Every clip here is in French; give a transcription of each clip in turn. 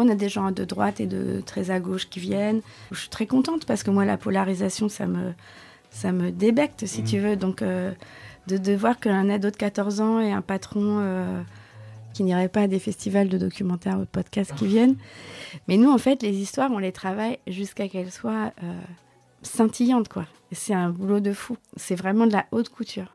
on a des gens de droite et de très à gauche qui viennent. Je suis très contente parce que moi, la polarisation, ça me, ça me débecte, si mm. tu veux. Donc, euh, de, de, voir qu'un ado de 14 ans et un patron euh, qui n'irait pas à des festivals de documentaires ou de podcasts qui viennent. Mais nous, en fait, les histoires, on les travaille jusqu'à qu'elles soient euh, scintillantes, quoi. C'est un boulot de fou. C'est vraiment de la haute couture.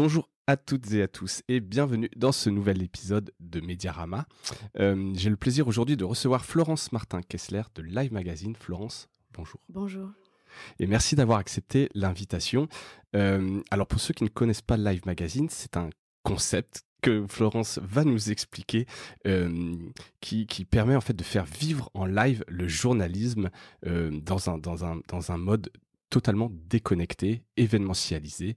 Bonjour à toutes et à tous et bienvenue dans ce nouvel épisode de Mediarama. Euh, j'ai le plaisir aujourd'hui de recevoir Florence Martin Kessler de Live Magazine. Florence, bonjour. Bonjour. Et merci d'avoir accepté l'invitation. Euh, alors pour ceux qui ne connaissent pas Live Magazine, c'est un concept que Florence va nous expliquer, euh, qui, permet en fait de faire vivre en live le journalisme dans, un, dans, un, dans un mode totalement déconnecté, événementialisé. et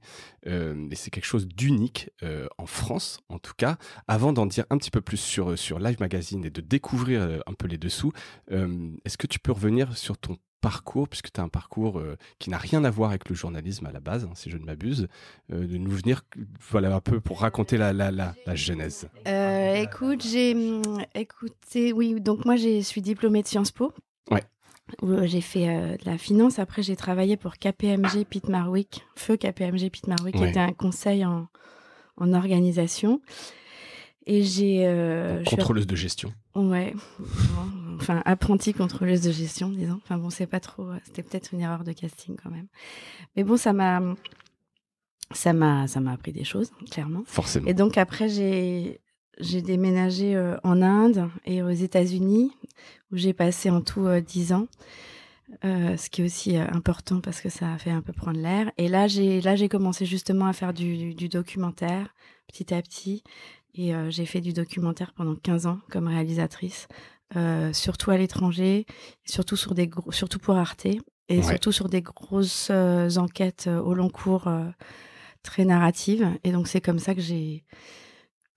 euh, c'est quelque chose d'unique euh, en France, en tout cas. Avant d'en dire un petit peu plus sur, euh, sur Live Magazine et de découvrir un peu les dessous, est-ce que tu peux revenir sur ton parcours, puisque tu as un parcours qui n'a rien à voir avec le journalisme à la base, hein, si je ne m'abuse, de nous venir voilà, un peu pour raconter la, la, la, la genèse Écoute, j'ai hum, écouté, oui, donc moi je suis diplômée de Sciences Po. Ouais où euh, j'ai fait euh, de la finance. Après, j'ai travaillé pour KPMG Pete Marwick, feu KPMG Pete Marwick, qui était un conseil en, en organisation. Et j'ai. Euh, contrôleuse de gestion. Ouais. Enfin, apprenti contrôleuse de gestion, disons. Enfin, bon, c'est pas trop. C'était peut-être une erreur de casting quand même. Mais bon, ça m'a. Ça m'a, ça m'a appris des choses, clairement. Forcément. Et donc après, j'ai, j'ai déménagé euh, en Inde et aux États-Unis, où j'ai passé en tout 10 euh, ans, euh, ce qui est aussi important parce que ça a fait un peu prendre l'air. Et là, j'ai commencé justement à faire du, documentaire petit à petit. Et j'ai fait du documentaire pendant 15 ans comme réalisatrice, surtout à l'étranger, surtout, sur surtout pour Arte, et surtout sur des grosses enquêtes au long cours très narratives. Et donc, c'est comme ça que j'ai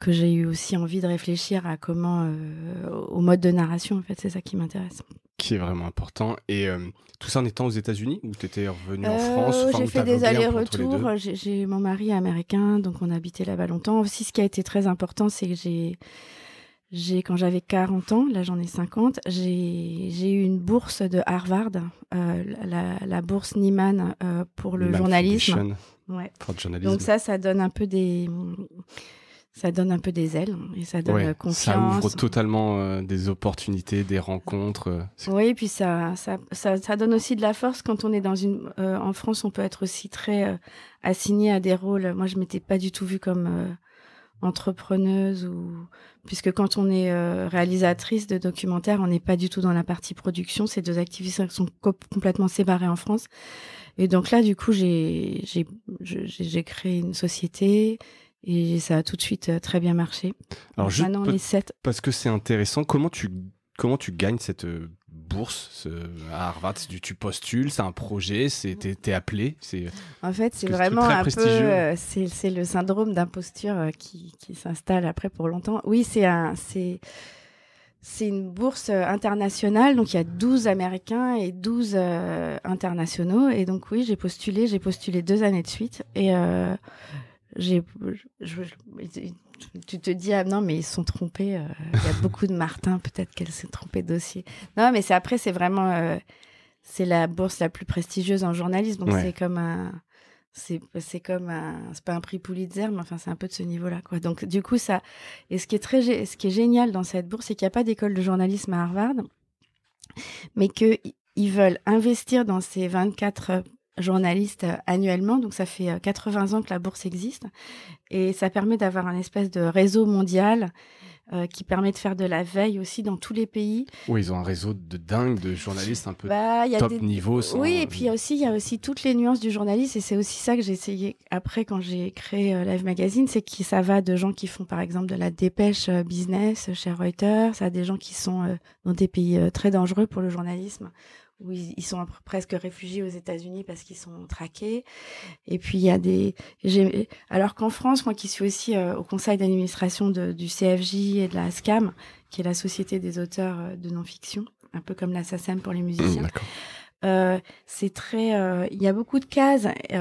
que j'ai eu aussi envie de réfléchir à comment, euh, au mode de narration, en fait, c'est ça qui m'intéresse. Qui est vraiment important. Et euh, tout ça en étant aux États-Unis ou tu étais revenu en euh, France J'ai fait des allers-retours. J'ai mon mari américain, donc on habitait là-bas longtemps. Aussi, ce qui a été très important, c'est que j'ai quand j'avais 40 ans, là j'en ai 50, j'ai eu une bourse de Harvard, la, la, bourse Nieman pour le Niman journalisme. Ouais. Pour le journalisme. Donc ça, ça donne un peu des, ça donne un peu des ailes et ça donne confiance. Euh, ça ouvre totalement euh, des opportunités, des rencontres. Euh, oui, et puis ça ça, ça, donne aussi de la force quand on est dans une. en France, on peut être aussi très assigné à des rôles. Moi, je m'étais pas du tout vue comme entrepreneuse ou puisque quand on est réalisatrice de documentaires, on n'est pas du tout dans la partie production. Ces deux activités sont complètement séparées en France. Et donc là, du coup, j'ai créé une société. Et ça a tout de suite euh, très bien marché. Alors, maintenant, on est sept. Parce que c'est intéressant, comment tu, comment tu gagnes cette euh, bourse à Harvard tu, tu postules, c'est un projet, t'es es appelé. En fait, c'est vraiment un peu. Euh, c'est le syndrome d'imposture qui, qui s'installe après pour longtemps. Oui, c'est un. C'est une bourse internationale, donc il y a 12 Américains et 12 internationaux. Et donc oui, j'ai postulé, j'ai postulé deux années de suite. Et tu te dis ah non mais ils sont trompés euh, il y a beaucoup de Martin peut-être qu'elle s'est trompée de dossier non mais c'est après c'est vraiment euh, c'est la bourse la plus prestigieuse en journalisme donc c'est comme un c'est comme c'est pas un prix Pulitzer mais enfin c'est un peu de ce niveau là quoi donc du coup ça et ce qui est très ce qui est génial dans cette bourse c'est qu'il n'y a pas d'école de journalisme à Harvard mais que ils veulent investir dans ces 24 journalistes euh, annuellement, donc ça fait 80 euh, ans que la bourse existe, et ça permet d'avoir un espèce de réseau mondial euh, qui permet de faire de la veille aussi dans tous les pays. Oui, ils ont un réseau de dingue de journalistes un peu bah, top niveau. Oui, et puis aussi il y a aussi toutes les nuances du journaliste et c'est aussi ça que j'ai essayé après quand j'ai créé Live Magazine, c'est que ça va de gens qui font par exemple de la dépêche business chez Reuters, ça a des gens qui sont dans des pays très dangereux pour le journalisme où ils, sont presque réfugiés aux États-Unis parce qu'ils sont traqués. Et puis, il y a des. Alors qu'en France, moi qui suis aussi euh, au conseil d'administration du CFJ et de la SCAM, qui est la Société des auteurs euh, de non-fiction, un peu comme la SACEM pour les mmh, musiciens. Euh, c'est très. il y a beaucoup de cases. si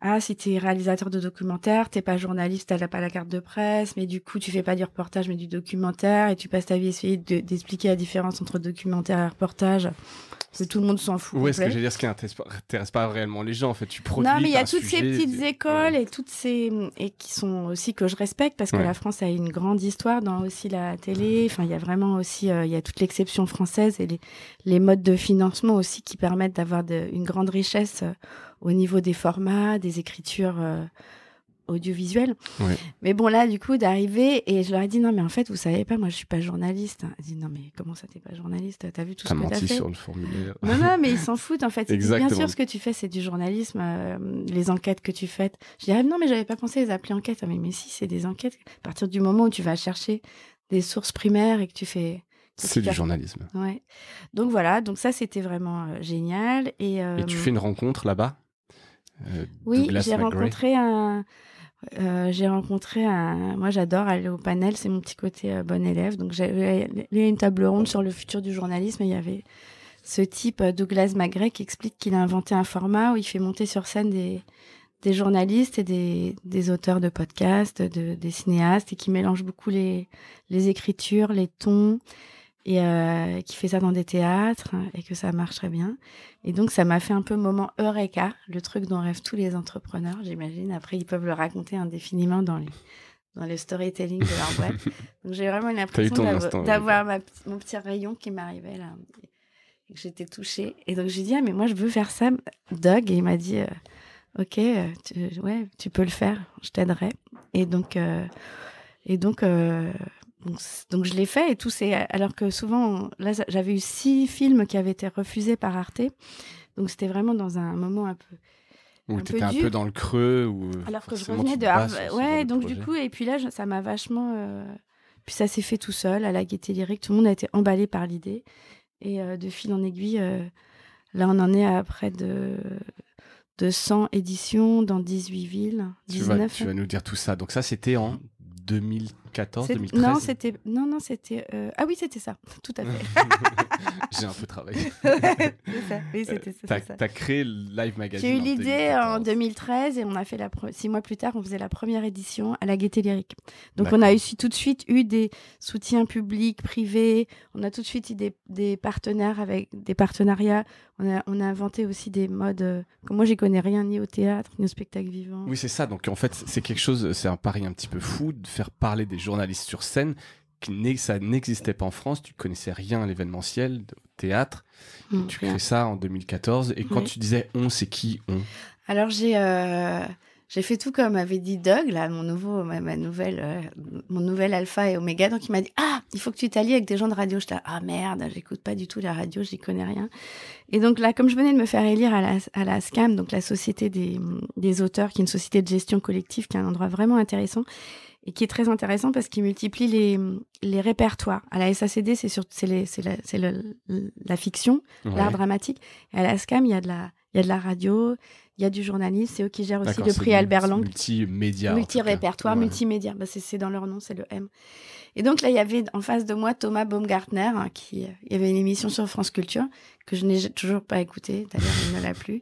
ah, si réalisateur de documentaire, t'es pas journaliste, t'as pas la carte de presse, mais du coup, tu fais pas du reportage, mais du documentaire, et tu passes ta vie à essayer d'expliquer la différence entre documentaire et reportage tout le monde s'en fout. est ce que je veux dire, ce qui n'intéresse pas réellement les gens, en fait, tu produis. Non, mais il y a toutes ces petites écoles et toutes ces et qui sont aussi que je respecte parce que la France a une grande histoire dans aussi la télé. Enfin, il y a vraiment aussi euh, il y a toute l'exception française et les, les, modes de financement aussi qui permettent d'avoir une grande richesse euh, au niveau des formats, des écritures. Euh, audiovisuel. Mais bon, là, du coup, d'arriver, et je leur ai dit, non, mais en fait, vous savez pas, moi, je suis pas journaliste. Ils dit, non, mais comment ça, t'es pas journaliste T'as vu tout ce que t'as fait sur le formulaire. Non, non, mais ils s'en foutent, en fait. Exactement. bien sûr, ce que tu fais, c'est du journalisme, euh, les enquêtes que tu fais. Je dis, ah, non, mais j'avais pas pensé les appeler enquêtes. Ah, mais, si, c'est des enquêtes. À partir du moment où tu vas chercher des sources primaires et que tu fais c'est du journalisme. Donc voilà, donc ça c'était vraiment euh, génial. Et, tu euh, fais une rencontre là-bas Oui, j'ai rencontré un, euh, j'ai rencontré un. Moi, j'adore aller au panel, c'est mon petit côté euh, bon élève. Donc, y a une table ronde sur le futur du journalisme et il y avait ce type, euh, Douglas Magret, qui explique qu'il a inventé un format où il fait monter sur scène des, journalistes et des, auteurs de podcasts, de, des cinéastes et qui mélange beaucoup les écritures, les tons et euh, qui fait ça dans des théâtres hein, et que ça marche bien. Et donc, ça m'a fait un peu moment eureka, le truc dont rêvent tous les entrepreneurs, j'imagine. Après, ils peuvent le raconter indéfiniment dans dans le storytelling de leur boîte. donc, j'ai vraiment l'impression d'avoir mon petit rayon qui m'arrivait là. Et j'étais touchée. Et donc, j'ai dit, ah, mais moi, je veux faire ça, Doug. Et il m'a dit, euh, OK, euh, tu, ouais, tu peux le faire, je t'aiderai. Et donc, et donc, donc, je l'ai fait et tout c'est alors que souvent là j'avais eu six films qui avaient été refusés par Arte donc c'était vraiment dans un moment un peu ou un peu dans le creux ou euh, alors que je revenais de Harvard ouais donc du coup et puis là ça m'a vachement euh, puis ça s'est fait tout seul à la gaieté lyrique tout le monde a été emballé par l'idée et euh, de fil en aiguille là on en est à près de de 100 éditions dans 18 villes 19 tu vas, nous dire tout ça donc ça c'était en 2000 2014, 2013 Non, c'était. Non, non, c'était. Euh, ah oui, c'était ça, tout à fait. J'ai un peu travaillé. c'est ça. Oui, euh, c'était ça. T'as créé Live Magazine. J'ai eu l'idée en 2013 et on a fait la. Six mois plus tard, on faisait la première édition à la Gaieté Lyrique. Donc on a eu, tout de suite eu des soutiens publics, privés. On a tout de suite eu des, partenaires avec des partenariats. On a, on a inventé aussi des modes. comme euh, moi, j'y connais rien ni au théâtre ni au spectacle vivant. Oui, c'est ça. Donc en fait, c'est quelque chose. C'est un pari un petit peu fou de faire parler des journaliste sur scène. ça n'existait pas en France, tu connaissais rien à l'événementiel, au théâtre. Hmm, tu crées ça en 2014. Et quand tu disais on, c'est qui on Alors j'ai euh, j'ai fait tout comme avait dit Doug, là, mon, nouveau, ma, nouvelle, euh, mon nouvel alpha et oméga. Donc il m'a dit Ah, il faut que tu t'allies avec des gens de radio. je dis Ah merde, j'écoute pas du tout la radio, j'y connais rien. Et donc là, comme je venais de me faire élire à la, à la SCAM, donc la Société des, des auteurs, qui est une société de gestion collective, qui est un endroit vraiment intéressant et qui est très intéressant parce qu'il multiplie les, les, répertoires. À la SACD, c'est la, la fiction, l'art dramatique. à la SCAM, il y a de la, il de la radio, il y a du journalisme, c'est eux qui gèrent aussi le prix Albert Lang. Multimédia. Multi-répertoire, multimédia. Bah, c'est dans leur nom, c'est le M. Et donc là, il y avait en face de moi Thomas Baumgartner, hein, qui euh, il y avait une émission sur France Culture que je n'ai toujours pas écoutée. D'ailleurs, il ne l'a plus.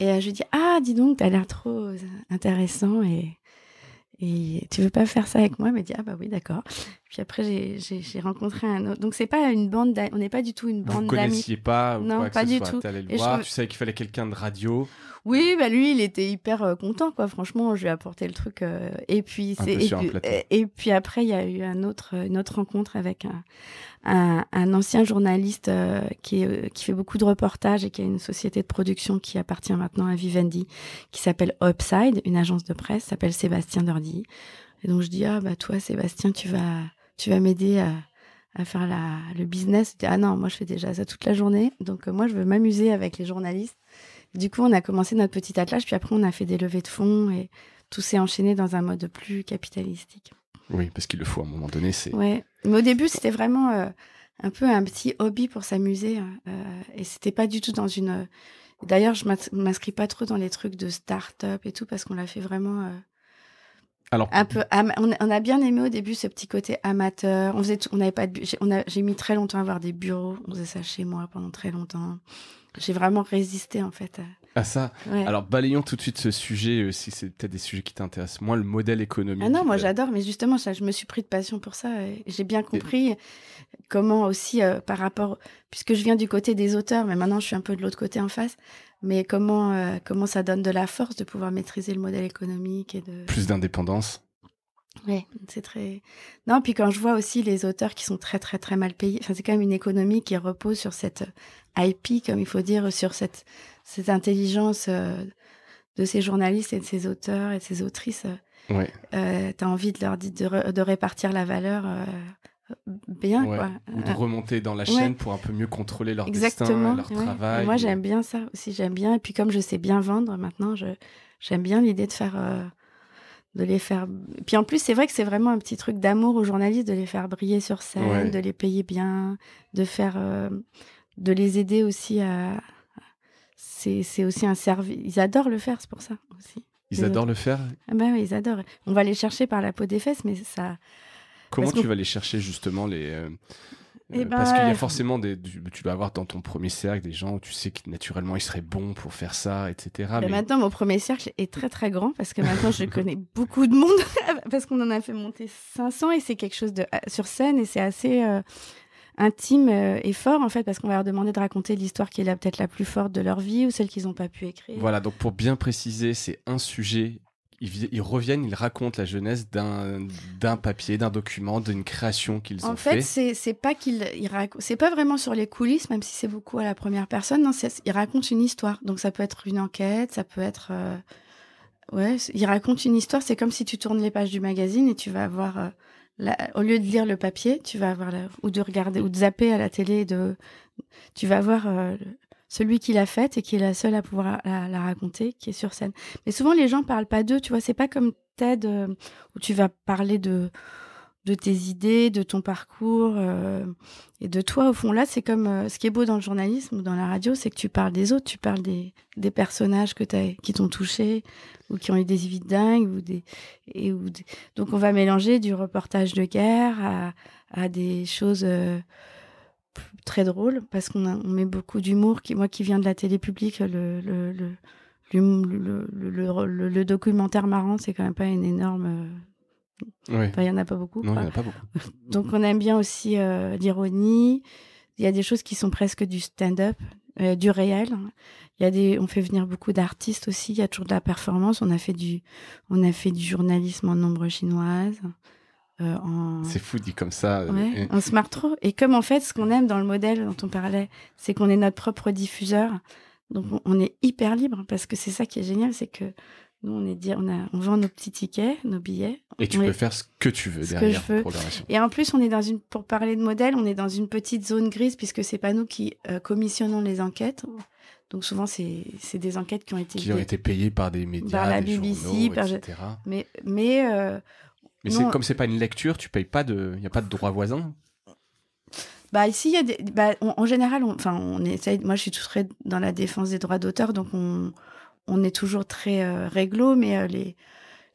Et euh, je lui dis Ah, dis donc, tu as l'air trop euh, intéressant. Et et tu veux pas faire ça avec moi mais m'a dit ah bah oui d'accord. Puis après j'ai rencontré un autre. Donc c'est pas une bande, on n'est pas du tout une bande d'amis. Vous connaissiez pas Non, pas que du soit. tout. le voir, tu savais qu'il fallait quelqu'un de radio. Oui, bah lui il était hyper euh, content quoi. Franchement, je lui ai apporté le truc. Euh, et puis c'est et, et, puis après il y a eu un autre une autre rencontre avec un, un, ancien journaliste euh, euh, qui, fait beaucoup de reportages et qui a une société de production qui appartient maintenant à Vivendi, qui s'appelle Upside, une agence de presse, s'appelle Sébastien Dordy. Et donc je dis ah bah toi Sébastien tu vas tu vas m'aider à, faire la, le business. ah non moi je fais déjà ça toute la journée donc euh, moi je veux m'amuser avec les journalistes. Du coup on a commencé notre petit attelage puis après on a fait des levées de fonds et tout s'est enchaîné dans un mode plus capitalistique. Oui, parce qu'il le faut à un moment donné. C'est ouais. Mais au début, c'était vraiment euh, un peu un petit hobby pour s'amuser. Hein, euh, et c'était pas du tout dans une. Euh, d'ailleurs, je m'inscris pas trop dans les trucs de start-up et tout parce qu'on l'a fait vraiment. Alors, un peu, on a bien aimé au début ce petit côté amateur. On faisait, on n'avait pas de, j'ai mis très longtemps à avoir des bureaux. On faisait ça chez moi pendant très longtemps. J'ai vraiment résisté en fait ça Alors balayons tout de suite ce sujet, euh, si c'est peut-être des sujets qui t'intéressent Moi, le modèle économique. Ah non, moi euh, j'adore, mais justement, ça, je me suis pris de passion pour ça. J'ai bien compris comment aussi, euh, par rapport, puisque je viens du côté des auteurs, mais maintenant je suis un peu de l'autre côté en face, mais comment, comment ça donne de la force de pouvoir maîtriser le modèle économique et de... Plus d'indépendance oui, c'est très. Non, puis quand je vois aussi les auteurs qui sont très, très, très mal payés, c'est quand même une économie qui repose sur cette IP, comme il faut dire, sur cette, cette intelligence euh, de ces journalistes et de ces auteurs et de ces autrices. Euh, ouais. Euh, tu as envie de leur de, répartir la valeur bien. Quoi. Ou de remonter dans la chaîne pour un peu mieux contrôler leur Exactement, destin, leur travail. moi, j'aime bien ça aussi, j'aime bien. Et puis, comme je sais bien vendre maintenant, j'aime bien l'idée de faire. de les faire. puis en plus, c'est vrai que c'est vraiment un petit truc d'amour aux journalistes, de les faire briller sur scène, de les payer bien, de faire, de les aider aussi à, c'est aussi un service. Ils adorent le faire, c'est pour ça aussi. Ils adorent le faire Ben oui, ils adorent. On va les chercher par la peau des fesses, mais ça. Comment tu vas les chercher justement les euh, euh, eh Parce qu'il y a ben, forcément des. tu dois avoir dans ton premier cercle des gens où tu sais que naturellement ils seraient bons pour faire ça, etc. mais... Maintenant, mon premier cercle est très très grand parce que maintenant je connais beaucoup de monde parce qu'on en a fait monter 500 et c'est quelque chose de. Euh, sur scène et c'est assez intime euh, et fort en fait parce qu'on va leur demander de raconter l'histoire qui est peut-être la plus forte de leur vie ou celle qu'ils n'ont pas pu écrire. Voilà, donc pour bien préciser, c'est un sujet. Ils, reviennent, ils racontent la jeunesse d'un papier, d'un document, d'une création qu'ils ont fait. En fait, c'est pas qu'ils c'est pas vraiment sur les coulisses, même si c'est beaucoup à la première personne. Non, hein, ils racontent une histoire. Donc ça peut être une enquête, ça peut être euh, ouais, ils racontent une histoire. C'est comme si tu tournes les pages du magazine et tu vas avoir euh, au lieu de lire le papier, tu vas avoir ou de regarder ou de zapper à la télé, de, tu vas avoir euh, celui qui l'a faite et qui est la seule à pouvoir la, raconter, qui est sur scène. Mais souvent les gens parlent pas d'eux, tu vois, c'est pas comme TED euh, où tu vas parler de de tes idées, de ton parcours euh, et de toi. Au fond, là, c'est comme euh, ce qui est beau dans le journalisme ou dans la radio, c'est que tu parles des autres, tu parles des, personnages que as, qui t'ont touché ou qui ont eu des vies dingues. Ou des, et, ou Donc, on va mélanger du reportage de guerre à, des choses euh, très drôles parce qu'on met beaucoup d'humour. Qui, moi qui viens de la télé publique, le, le, le documentaire marrant, c'est quand même pas une énorme il n'y en a pas beaucoup. Y en a pas beaucoup. Donc on aime bien aussi euh, l'ironie. Il y a des choses qui sont presque du stand-up, euh, du réel. Il y a des, on fait venir beaucoup d'artistes aussi. Il y a toujours de la performance. On a fait du, on a fait du journalisme en nombre chinoise. Euh, c'est fou dit comme ça. On se marre trop. Et comme en fait, ce qu'on aime dans le modèle dont on parlait, c'est qu'on est notre propre diffuseur. Donc on est hyper libre parce que c'est ça qui est génial, c'est que nous, on, est dire, on, vend nos petits tickets, nos billets. Et tu peux faire ce que tu veux derrière programmation. Et en plus, on est dans une, pour parler de modèle, on est dans une petite zone grise puisque c'est pas nous qui euh, commissionnons les enquêtes. Donc souvent, c'est des enquêtes qui ont été... Qui ont été payées par des médias, par la des BBC, journaux, etc. Mais, mais, euh, mais comme c'est pas une lecture, tu payes pas de... Il n'y a pas de droit voisin bah ici, y a bah, en général, enfin, on essaye. Moi, je suis tout suite dans la défense des droits d'auteur, donc on, on est toujours très euh, réglo, mais euh,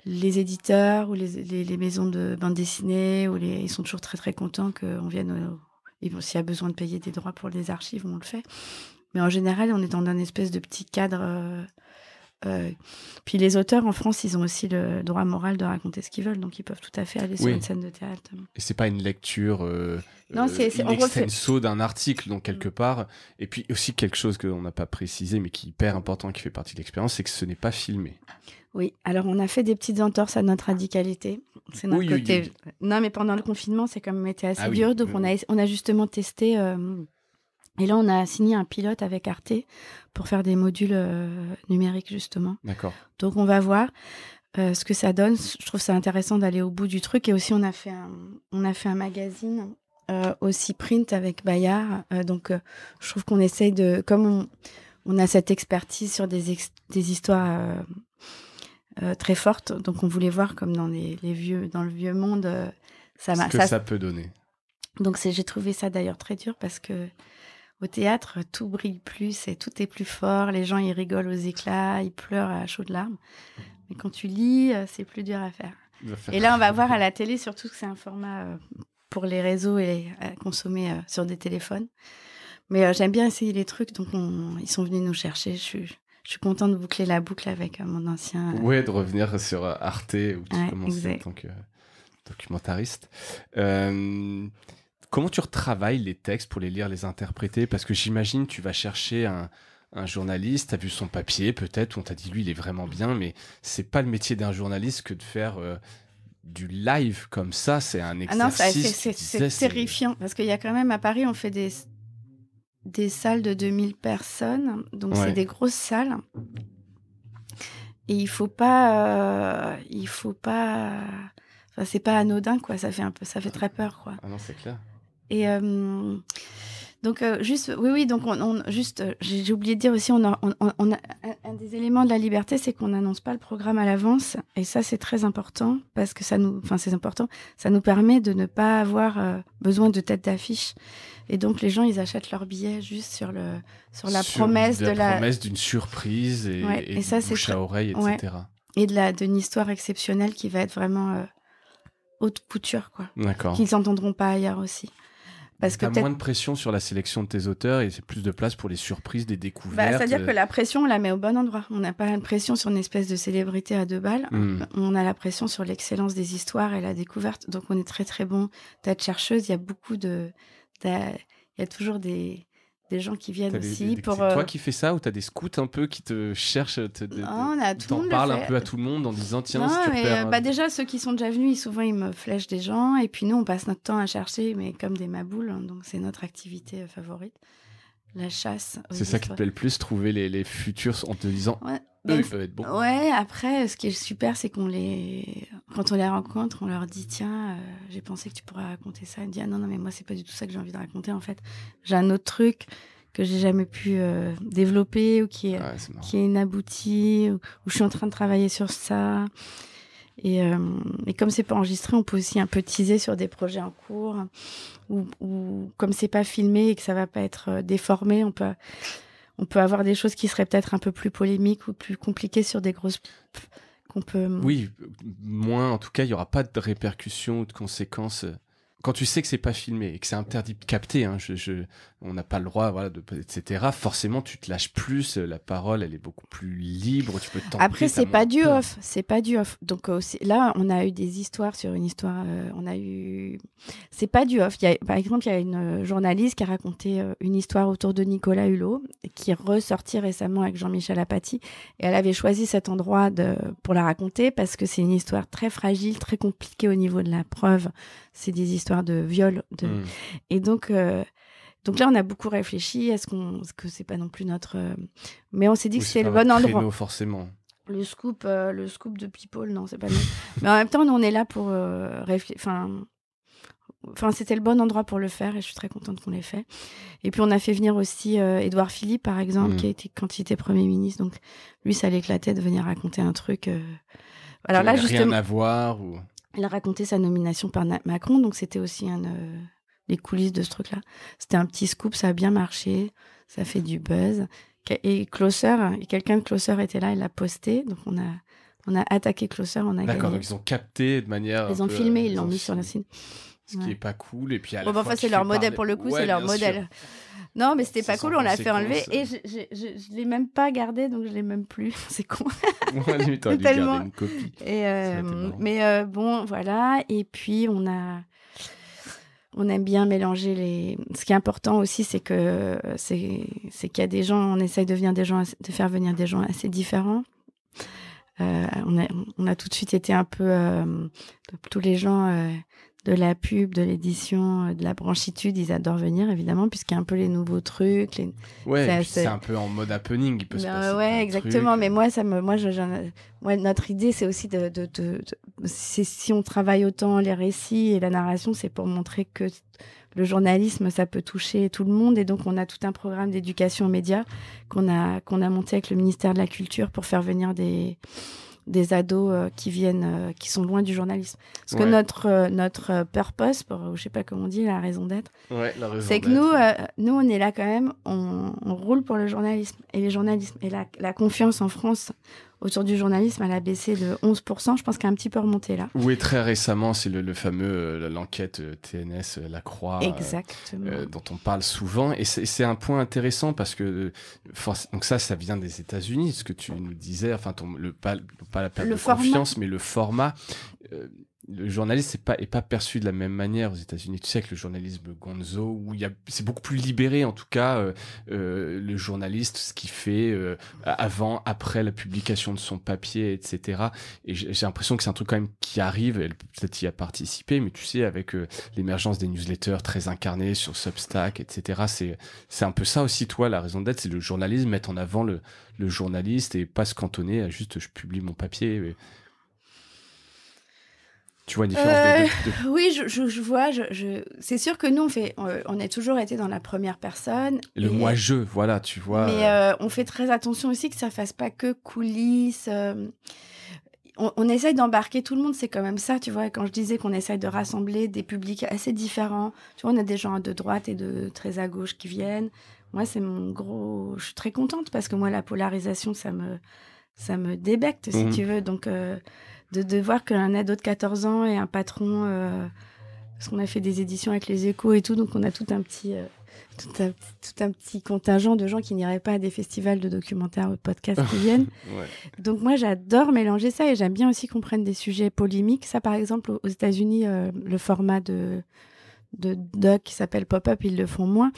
les, éditeurs ou les, maisons de bande dessinée, ils sont toujours très très contents qu'on vienne. s'il y a besoin de payer des droits pour les archives, on le fait. Mais en général, on est dans un espèce de petit cadre euh, puis les auteurs en France, ils ont aussi le droit moral de raconter ce qu'ils veulent, donc ils peuvent tout à fait aller sur une scène de théâtre. Hein. Et c'est pas une lecture euh, non, euh, c'est saut d'un article, donc quelque mm. part. Et puis aussi quelque chose que on n'a pas précisé, mais qui est hyper important, qui fait partie de l'expérience, c'est que ce n'est pas filmé. Oui, alors on a fait des petites entorses à notre radicalité. C'est notre côté. non, mais pendant le confinement, c'est quand même été assez ah dur, donc on a on a justement testé. Euh, et là, on a signé un pilote avec Arte pour faire des modules euh, numériques, justement. D'accord. Donc, on va voir euh, ce que ça donne. Je trouve ça intéressant d'aller au bout du truc. Et aussi, on a fait un, on a fait un magazine euh, aussi print avec Bayard. donc, je trouve qu'on essaye de. Comme on, a cette expertise sur des, des histoires. très fortes. donc on voulait voir comme dans les, vieux, dans le vieux monde, ça Ce que ça, ça peut donner. Donc j'ai trouvé ça d'ailleurs très dur parce que au théâtre, tout brille plus et tout est plus fort. Les gens, ils rigolent aux éclats, ils pleurent à chaudes larmes. Mais quand tu lis, euh, c'est plus dur à faire. Et là, on va voir à la télé, surtout que c'est un format euh, pour les réseaux et à euh, consommer sur des téléphones. Mais j'aime bien essayer les trucs, donc ils sont venus nous chercher. Je suis, je contente de boucler la boucle avec mon ancien. Oui, de revenir sur Arte où tu en tant que documentariste. Comment tu retravailles les textes pour les lire, les interpréter Parce que j'imagine, tu vas chercher un, journaliste, journaliste, as vu son papier, peut-être, on t'a dit lui, il est vraiment bien, mais c'est pas le métier d'un journaliste que de faire euh, du live comme ça. C'est un ah exercice. Ah c'est terrifiant parce qu'il y a quand même à Paris, on fait des salles de 2000 personnes, donc c'est des grosses salles. Et il faut pas, euh, il faut pas. c'est pas anodin, quoi. Ça fait un peu, ça fait très peur, quoi. Ah non, c'est clair. Et euh, donc, euh, juste, oui, oui, donc, on, juste, euh, j'ai oublié de dire aussi, on, on, un des éléments de la liberté, c'est qu'on n'annonce pas le programme à l'avance. Et ça, c'est très important, parce que ça nous, enfin, c'est important, ça nous permet de ne pas avoir besoin de tête d'affiche. Et donc, les gens, ils achètent leurs billets juste sur, le, sur la promesse de la. promesse d'une surprise et, ouais, ça, bouche à oreille, etc. Et d'une histoire exceptionnelle qui va être vraiment haute couture, quoi. Qu'ils n'entendront pas ailleurs aussi. Parce que as moins de pression sur la sélection de tes auteurs et c'est plus de place pour les surprises, des bah, découvertes. C'est-à-dire euh. que la pression, on la met au bon endroit. On n'a pas la pression sur une espèce de célébrité à deux balles. Hmm. On a la pression sur l'excellence des histoires et la découverte. Donc on est très très bon. d'être chercheuse. il y a beaucoup de... Il y a toujours des des gens qui viennent aussi pour. C'est toi euh, qui fais ça ou t'as des scouts un peu qui te cherchent, ah, on a tout t'en parles un peu à tout le monde en disant tiens. si tu bah, déjà ceux qui sont déjà venus, souvent ils me flèchent des gens et puis nous on passe notre temps à chercher, mais comme des maboules, hein, donc c'est notre activité euh, favorite. La chasse. C'est ça qui te plaît le plus, trouver les, futurs en te disant ouais. Eux, ils peuvent être bons. Ouais, après, ce qui est super, c'est qu'on les. Quand on les rencontre, on leur dit tiens, euh, j'ai pensé que tu pourrais raconter ça. Ils disent ah, non, non, mais moi, c'est pas du tout ça que j'ai envie de raconter, en fait. J'ai un autre truc que j'ai jamais pu euh, développer ou qui est, ah qui est inabouti ou, je suis en train de travailler sur ça. Et, comme euh, et comme c'est pas enregistré, on peut aussi un peu teaser sur des projets en cours ou, ou comme c'est pas filmé et que ça va pas être euh, déformé, on peut on peut avoir des choses qui seraient peut-être un peu plus polémiques ou plus compliquées sur des grosses qu'on peut. Oui, moins en tout cas, il y aura pas de répercussions ou de conséquences quand tu sais que c'est pas filmé et que c'est interdit de capter, hein, on n'a pas le droit, voilà, de, etc. Forcément, tu te lâches plus, euh, la parole, elle est beaucoup plus libre, tu peux Après, c'est pas du off, c'est pas du off. Donc euh, là, on a eu des histoires sur une histoire, Ce euh, on a eu, c'est pas du off. par exemple, il y a une journaliste qui a raconté une histoire autour de Nicolas Hulot, qui est ressortie récemment avec Jean-Michel Apathy, et elle avait choisi cet endroit de, pour la raconter parce que c'est une histoire très fragile, très compliquée au niveau de la preuve c'est des histoires de viol. De... Hmm. Et donc, euh, donc là, on a beaucoup réfléchi. Est-ce qu'on, -ce que c'est pas non plus notre, euh, mais on s'est dit que c'est le bon endroit. forcément. Le scoop, euh, le scoop de People, non, c'est pas nous. mais en même temps, on est là pour réfléchir. Enfin, enfin, c'était le bon endroit pour le faire et je suis très contente qu'on l'ait fait. Et puis on a fait venir aussi Édouard Philippe, par exemple, hmm. qui qui été quand il était Premier ministre. Donc lui, ça l'éclatait de venir raconter un truc. Alors là, à voir elle a raconté sa nomination par Macron, donc c'était aussi un, euh, les coulisses de ce truc-là. C'était un petit scoop, ça a bien marché, ça fait du buzz. Et Closer, quelqu'un de Closer était là, il l'a posté, donc on a, on a attaqué Closer, on a D'accord, donc ils ont capté de manière. Ils ont filmé, euh, ils l'ont mis sur la scène ce qui est pas cool. Et puis à bah, enfin, c'est leur modèle pour le coup, c'est leur modèle. Non, mais c'était pas cool, on l'a fait enlever et je, je, je, l'ai même pas gardé, donc je l'ai même plus. C'est con. tellement. Une copie. Et euh, mais euh, bon, voilà. Et puis on a, on aime bien mélanger les. Ce qui est important aussi, c'est que c'est, c'est qu'il y a des gens. On essaye de venir des gens, de faire venir des gens assez différents. Euh, on, a, on a tout de suite été un peu tous les gens de la pub, de l'édition, euh, de la branchitude, ils adorent venir évidemment puisqu'il y a un peu les nouveaux trucs. Les... Ouais, c'est un peu en mode happening, il peut se bah passer. Ouais, exactement. Mais moi, ça me, moi, notre idée, c'est aussi de, si on travaille autant les récits et la narration, c'est pour montrer que le journalisme, ça peut toucher tout le monde. Et donc, on a tout un programme d'éducation aux médias qu'on a, qu'on a monté avec le ministère de la Culture pour faire venir des, des ados euh, qui viennent, euh, qui sont loin du journalisme. Parce que notre, euh, notre purpose, pour, je sais pas comment on dit, la raison d'être, c'est que nous, nous, on est là quand même, on, roule pour le journalisme et les journalistes Et la, la confiance en France autour du journalisme, elle a baissé de 11%. Je pense qu'elle a un petit peu remonté là. Oui, très récemment, c'est le, fameux, euh, l'enquête euh, TNS euh, La Croix euh, dont on parle souvent. Et c'est un point intéressant parce que, donc ça, ça vient des États-Unis, ce que tu nous disais, enfin, le, pas, pas la perte de confiance, mais le format le journaliste n'est pas, est pas perçu de la même manière aux États-Unis. Tu sais avec le journalisme gonzo, où il c'est beaucoup plus libéré en tout cas euh, euh le journaliste, ce qu'il fait euh, avant, après la publication de son papier, etc. Et j'ai l'impression que c'est un truc quand même qui arrive. Elle peut-être y a participé, mais tu sais avec euh, l'émergence des newsletters très incarnées sur Substack, etc. C'est c'est un peu ça aussi toi la raison d'être, c'est le journalisme mettre en avant le le journaliste et pas se cantonner à juste je publie mon papier. Tu vois une différence euh, Oui, je, vois. C'est sûr que nous, on, fait, toujours été dans la première personne. Le moi-je, voilà, tu vois. Mais euh, euh, on fait très attention aussi que ça ne fasse pas que coulisses. On, essaye d'embarquer tout le monde, c'est quand même ça, tu vois. Quand je disais qu'on essaye de rassembler des publics assez différents, tu vois, on a des gens de droite et de très à gauche qui viennent. Moi, c'est mon gros. Je suis très contente parce que moi, la polarisation, ça me, ça débecte, si mhm. tu veux. Donc de, voir qu'un ado de 14 ans et un patron, euh, parce qu'on a fait des éditions avec les échos et tout, donc on a euh, tout un petit, tout, un, petit contingent de gens qui n'iraient pas à des festivals de documentaires ou de podcasts qui viennent. Donc moi, j'adore mélanger ça et j'aime bien aussi qu'on prenne des sujets polémiques. Ça, par exemple, aux États-Unis, euh, le format de doc qui s'appelle Pop-up, ils le font moins.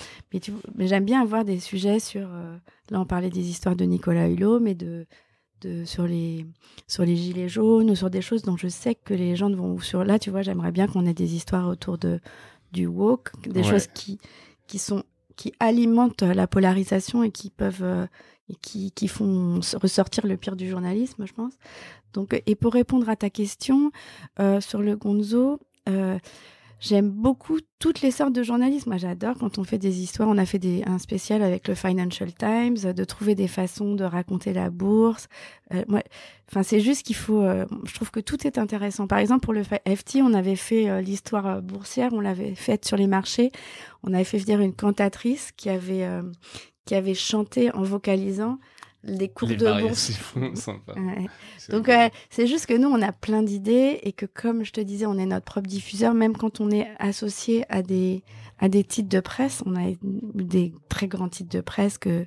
Mais, j'aime bien avoir des sujets sur. là, on parlait des histoires de Nicolas Hulot, mais de de, sur, les, sur les gilets jaunes ou sur des choses dont je sais que les gens vont. Sur là, tu vois, j'aimerais bien qu'on ait des histoires autour de, du woke, des choses qui, qui, sont, qui alimentent la polarisation et qui peuvent. Euh, et qui, qui, font ressortir le pire du journalisme, je pense. Donc, et pour répondre à ta question euh, sur le Gonzo, euh, J'aime beaucoup toutes les sortes de journalisme. Moi, j'adore quand on fait des histoires. On a fait un spécial avec le Financial Times, euh, de trouver des façons de raconter la bourse. Euh, enfin, c'est juste qu'il faut. Euh, je trouve que tout est intéressant. Par exemple, pour le FT, on avait fait l'histoire boursière. On l'avait faite sur les marchés. On avait fait venir une cantatrice qui avait qui avait chanté en vocalisant les cours de bourse. Donc euh, c'est juste que nous on a plein d'idées et que comme je te disais on est notre propre diffuseur même quand on est associé à des à des titres de presse on a des très grands titres de presse euh,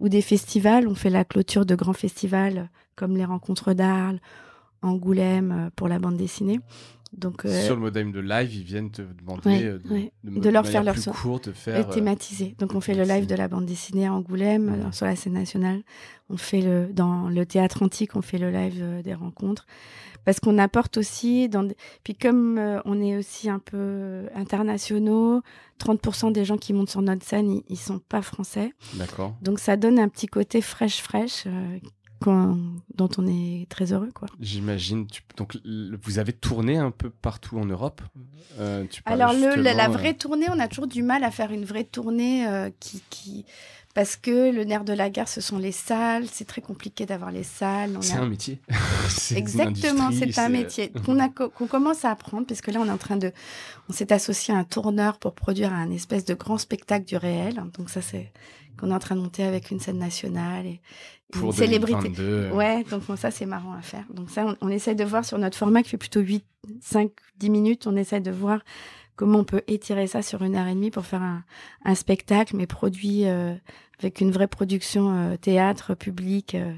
ou des festivals on fait la clôture de grands festivals comme les rencontres d'Arles Angoulême euh, pour la bande dessinée euh, sur le modem de live, ils viennent te demander euh, de, leur faire leur plus de faire, et euh, thématiser. Donc on fait le live de la bande dessinée à Angoulême sur la scène nationale. On fait le dans le théâtre antique, on fait le live des rencontres parce qu'on apporte aussi dans puis comme on est aussi un peu internationaux, 30% des gens qui montent sur notre scène, ils, ne sont pas français. D'accord. Donc ça donne un petit côté fraîche fraîche dont on est très heureux. quoi. J'imagine. donc, vous avez tourné un peu partout en Europe mhm. euh, Alors, la, vraie euh, tournée, on a toujours du mal à faire une vraie tournée euh, qui, qui parce que le nerf de la guerre, ce sont les salles. C'est très compliqué d'avoir les salles. C'est un euh, métier. Exactement, c'est un métier qu'on commence à apprendre, parce que là, on est en train de, on s'est associé à un tourneur pour produire un espèce de grand spectacle du réel. Donc ça, c'est qu'on est en train de monter avec une scène nationale et pour une célébrité. Euh. Ouais, donc bon, ça, c'est marrant à faire. Donc ça, on, on essaie de voir sur notre format qui fait plutôt 8, 5, 10 minutes, on essaie de voir comment on peut étirer ça sur une heure et demie pour faire un, spectacle, mais produit euh, avec une vraie production euh, théâtre, public euh,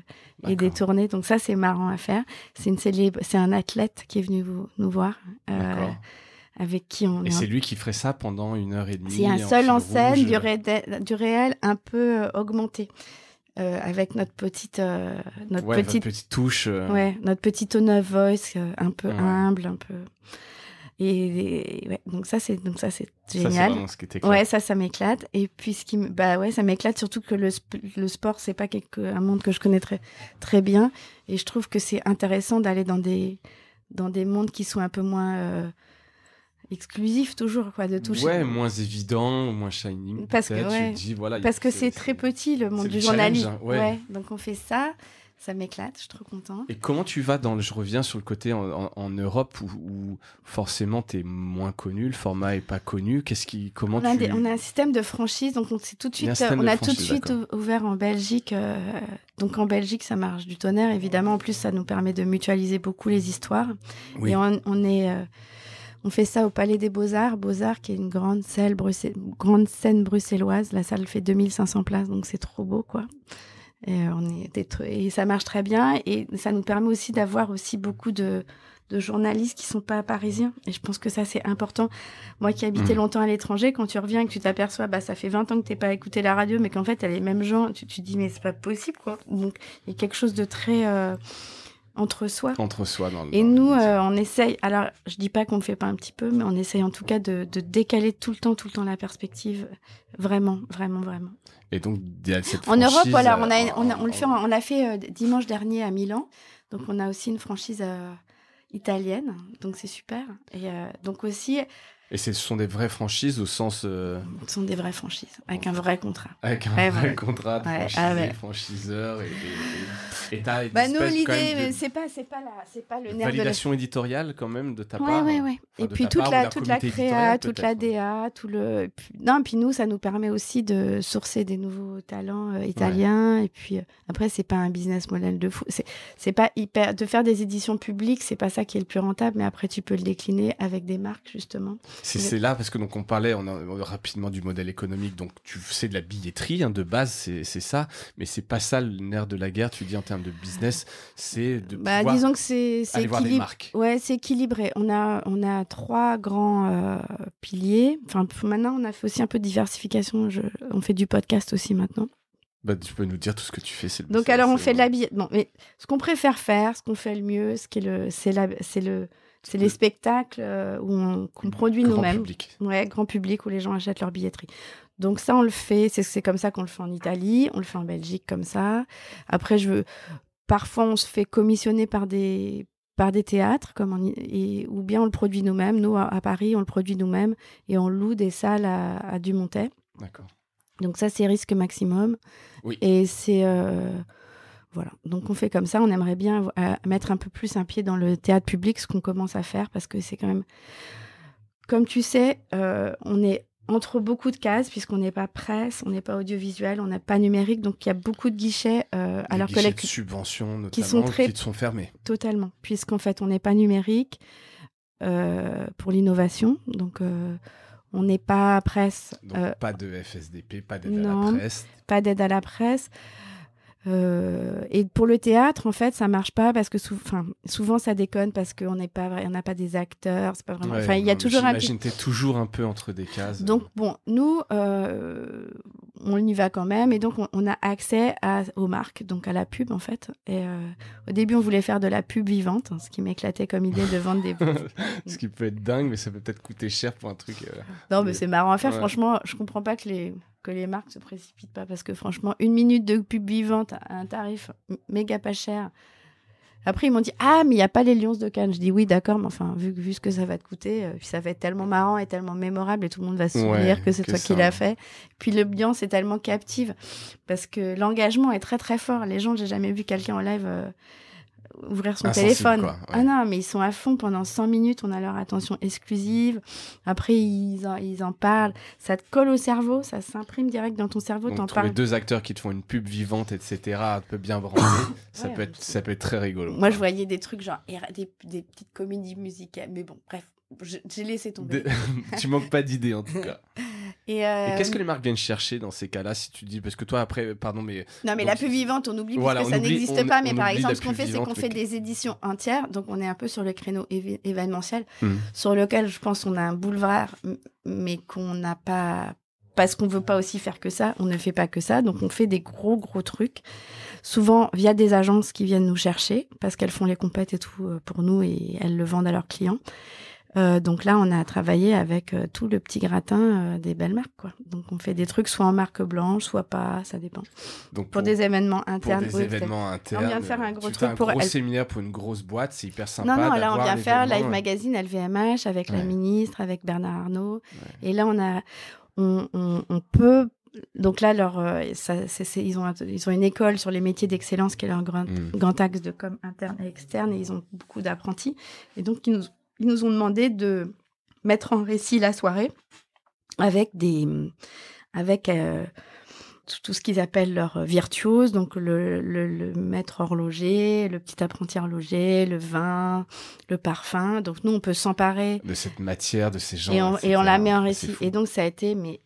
et des tournées. Donc ça, c'est marrant à faire. C'est une c'est un athlète qui est venu nous voir. avec qui on Et c'est lui qui ferait ça pendant une heure et demie. C'est un seul en scène du, réel un peu augmenté. avec notre petite notre petite... touche ouais notre petite tone of voice un peu humble un peu et, ouais, donc ça, c'est donc ça, c'est génial. Ça, ouais, ça, ça m'éclate. Et puis ce qui, bah ouais, ça m'éclate surtout que le, le sport, c'est pas quelque, un monde que je connais très, bien. Et je trouve que c'est intéressant d'aller dans des, dans des mondes qui sont un peu moins euh, exclusifs toujours quoi de toucher ouais moins évident moins shining parce que parce que c'est très petit le monde du journalisme hein, donc on fait ça ça m'éclate, je suis trop content. Et comment tu vas dans le... Je reviens sur le côté en, Europe où, forcément tu es moins connu, le format est pas connu. Qu'est-ce qui... Comment on, tu... a on a un système de franchise, donc on, tout de suite, on a tout de suite ouvert en Belgique. Euh, donc en Belgique, ça marche du tonnerre, évidemment. En plus, ça nous permet de mutualiser beaucoup les histoires. Et on, est... Euh, on fait ça au Palais des Beaux-Arts, Beaux-Arts qui est une grande, salle grande scène bruxelloise. La salle fait 2500 places, donc c'est trop beau, quoi. Et, euh, on est et ça marche très bien. Et ça nous permet aussi d'avoir aussi beaucoup de, journalistes qui sont pas parisiens. Et je pense que ça, c'est important. Moi qui habitais mhm. longtemps à l'étranger, quand tu reviens et que tu t'aperçois, bah, ça fait 20 ans que tu t'es pas écouté la radio, mais qu'en fait, elle les mêmes gens, tu, te dis, mais c'est pas possible, quoi. Donc, il y a quelque chose de très, euh, entre soi. Entre soi, Et nous, euh, on essaye, alors je ne dis pas qu'on ne fait pas un petit peu, mais on essaye en tout cas de, décaler tout le temps, tout le temps la perspective. Vraiment, vraiment, vraiment. Et donc, cette En Europe, voilà, euh, on, a, on, le fait, on l'a fait euh, dimanche dernier à Milan. Donc, on a aussi une franchise italienne. Donc, c'est super. Et donc, aussi, et ce sont des vraies franchises au sens. Euh, ce sont des vraies franchises, avec un vrai contrat. Avec un vrai, contrat de ah, franchiseurs et, et, et, Bah, nous, l'idée, c'est pas, c'est pas, c'est pas le nerf de la... éditoriale, quand même, de ta part. Ouais, ouais, oui. et puis toute la, toute la créa, toute la hein. DA, tout le. Non, puis nous, ça nous permet aussi de sourcer des nouveaux talents euh, italiens. Et puis euh, après, c'est pas un business model de fou. C'est, c'est pas hyper. De faire des éditions publiques, c'est pas ça qui est le plus rentable, mais après, tu peux le décliner avec des marques, justement. C'est là parce que donc on parlait rapidement du modèle économique, donc tu sais de la billetterie hein, de base, c'est ça, mais c'est pas ça le nerf de la guerre. Tu dis en termes de business, c'est de bah, disons que c'est Ouais, c'est équilibré. On a on a trois grands euh, piliers. Enfin maintenant on a fait aussi un peu de diversification. on fait du podcast aussi maintenant. Bah, tu peux nous dire tout ce que tu fais. Donc, alors, on fait de la billetterie. Bon, mais ce qu'on préfère faire, ce qu'on fait le mieux, qui le, c'est le, c'est les spectacles euh, où on, qu'on produit nous-mêmes. Public. Ouais, grand public où les gens achètent leur billetterie. Donc ça, on le fait. C'est, comme ça qu'on le fait en Italie. On le fait en Belgique comme ça. Après, je veux. Parfois, on se fait commissionner par des par des théâtres, comme ou bien on le produit nous-mêmes. Nous, à, Paris, on le produit nous-mêmes et on loue des salles à, Dumontet. D'accord. Donc ça, c'est risque maximum. Oui. Et c'est euh, donc on fait comme ça. On aimerait bien euh, mettre un peu plus un pied dans le théâtre public, ce qu'on commence à faire, parce que c'est quand même, comme tu sais, euh, on est entre beaucoup de cases, puisqu'on n'est pas presse, on n'est pas audiovisuel, on n'est pas numérique, donc il y a beaucoup de guichets euh, à leur subventions notamment, qui sont, sont fermés. Totalement, puisqu'en fait, on n'est pas numérique euh, pour l'innovation, donc on n'est pas presse. pas de FSDP, pas d'aide à la presse. Pas d'aide à la presse. Euh, et pour le théâtre, en fait, ça marche pas parce que souvent ça déconne parce qu'on n'est pas, on n'a pas des acteurs, c'est pas vraiment. Enfin, il y a toujours un. toujours un peu entre des cases. Donc bon, nous, euh, on y va quand même et donc on, a accès à, aux marques, donc à la pub en fait. Et euh, au début, on voulait faire de la pub vivante, ce qui m'éclatait comme idée de vendre des. ce qui peut être dingue, mais ça peut peut-être coûter cher pour un truc. Non, mais, c'est marrant à faire. Franchement, je comprends pas que les que les marques se précipitent pas parce que franchement, une minute de pub vivante à un tarif méga pas cher. Après, ils m'ont dit Ah, mais il n'y a pas les Lions de Cannes. Je dis Oui, d'accord, mais enfin, vu, vu ce que ça va te coûter, euh, ça va être tellement marrant et tellement mémorable et tout le monde va se souvenir que c'est toi qui l'as fait. Puis le l'ambiance est tellement captive parce que l'engagement est très très fort. Les gens, j'ai jamais vu quelqu'un en live. Euh, ouvrir son téléphone. Ah non, mais ils sont à fond pendant 100 minutes, on a leur attention exclusive. Après, ils en, ils en parlent. Ça te colle au cerveau, ça s'imprime direct dans ton cerveau. Donc, trouver deux acteurs qui te font une pub vivante, etc., un peu bien voir ça, peut être, ça peut être très rigolo. Moi, je voyais des trucs genre des, des petites comédies musicales. Mais bon, bref, j'ai laissé tomber. tu manques pas d'idées en tout cas. Euh, et, qu'est-ce que les marques viennent chercher dans ces cas-là si tu dis parce que toi après pardon mais non mais la plus vivante on oublie parce que ça n'existe pas mais par exemple ce qu'on fait c'est qu'on fait des éditions entières donc on est un peu sur le créneau événementiel mmh. sur lequel je pense on a un boulevard mais qu'on n'a pas parce qu'on veut pas aussi faire que ça, on ne fait pas que ça, donc on fait des gros gros trucs, souvent via des agences qui viennent nous chercher parce qu'elles font les compètes et tout euh, pour nous et elles le vendent à leurs clients. Euh, donc là, on a travaillé avec euh, tout le petit gratin euh, des belles marques. Quoi. Donc on fait des trucs soit en marque blanche, soit pas, ça dépend. Donc pour, des événements internes. Pour des internes. On vient faire un gros truc pour un gros séminaire pour une grosse boîte, c'est hyper sympa. Non, non, là on vient faire Live Magazine LVMH avec la ministre, avec Bernard Arnault. Et là, on a, on, peut donc là, leur, ils, ont, ils ont une école sur les métiers d'excellence qui est leur mmh. grand, axe de com interne et externe et ils ont beaucoup d'apprentis. Et donc, ils nous ils nous ont demandé de mettre en récit la soirée avec des avec euh, tout ce qu'ils appellent leur virtuose, donc le, maître horloger, le petit apprenti horloger, le vin, le parfum. Donc nous, on peut s'emparer de cette matière, de ces gens. Et on, la met en récit. Et donc ça a été mais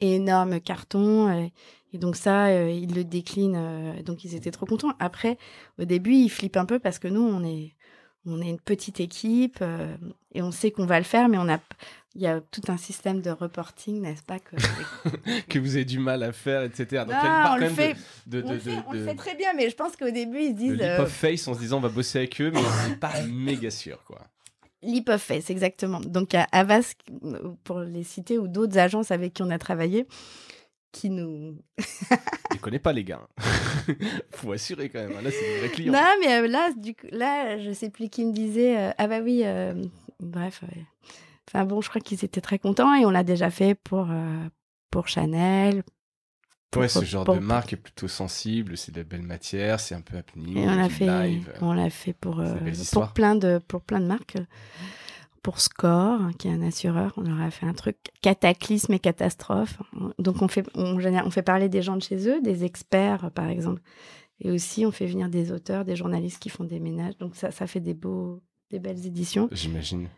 énorme carton. Euh, et, donc ça, euh, ils le déclinent. donc ils étaient trop contents. Après, au début, ils flippent un peu parce que nous, on est on est une petite équipe euh, et on sait qu'on va le faire, mais on a, il y a tout un système de reporting, n'est-ce pas, que... que vous avez du mal à faire, etc. Donc, on, le fait, très bien, mais je pense qu'au début, ils se disent... Le euh, en se disant, on va bosser avec eux, mais on n'est pas méga sûr, quoi. exactement. Donc, à Avas, euh, pour les cités ou d'autres agences avec qui on a travaillé, qui nous. Je connais pas les gars. Hein. Faut assurer quand même. Hein. Là, c'est des vrais clients. Non, mais euh, là, du coup, là, je sais plus qui me disait. Euh, ah bah oui. Euh, bref. Enfin bon, je crois qu'ils étaient très contents et on l'a déjà fait pour pour Chanel, Pour ce genre de marque est plutôt sensible, c'est de la belle matière, c'est un peu happening, on l'a fait, On l'a fait pour, pour, plein de, pour plein de marques pour Score, hein, qui est un assureur. On leur a fait un truc cataclysme et catastrophe. Donc on fait, on, fait parler des gens de chez eux, des experts par exemple. Et aussi on fait venir des auteurs, des journalistes qui font des ménages. Donc ça, ça fait des, beaux, des belles éditions. J'imagine.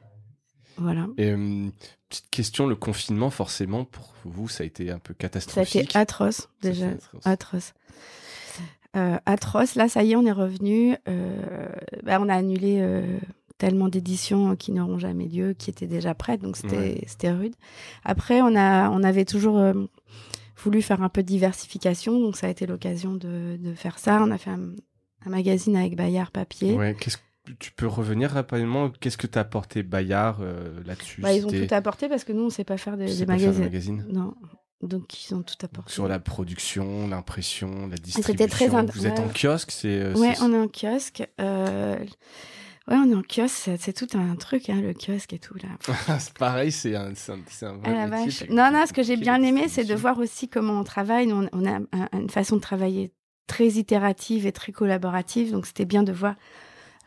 Voilà. Et, euh, petite question, le confinement, forcément, pour vous, ça a été un peu catastrophique. Ça a été atroce, déjà. atroce. Euh, atroce. Là, ça y est, on est revenu. Euh, bah, on a annulé tellement d'éditions euh, qui n'auront jamais lieu, qui étaient déjà prêtes, donc c'était rude. Après, on, a, on avait toujours euh, voulu faire un peu de diversification, donc ça a été l'occasion de, de, faire ça. On a fait un, magazine avec Bayard Papier. Ouais, qu'est-ce tu peux revenir rapidement Qu'est-ce que t'as apporté Bayard euh, là-dessus bah, Ils ont tout apporté parce que nous, on ne sait pas faire des, magazines. Non. Donc, ils ont tout apporté. Sur la production, l'impression, la distribution. Vous êtes en kiosque c'est, on est en kiosque. Euh, Ouais, on est en kiosque, c'est tout un truc, hein, le kiosque et tout. là. c'est pareil, c'est un, un vrai Non, non, ce que j'ai bien aimé, c'est de voir aussi comment on travaille. on, a une façon de travailler très itérative et très collaborative, donc c'était bien de voir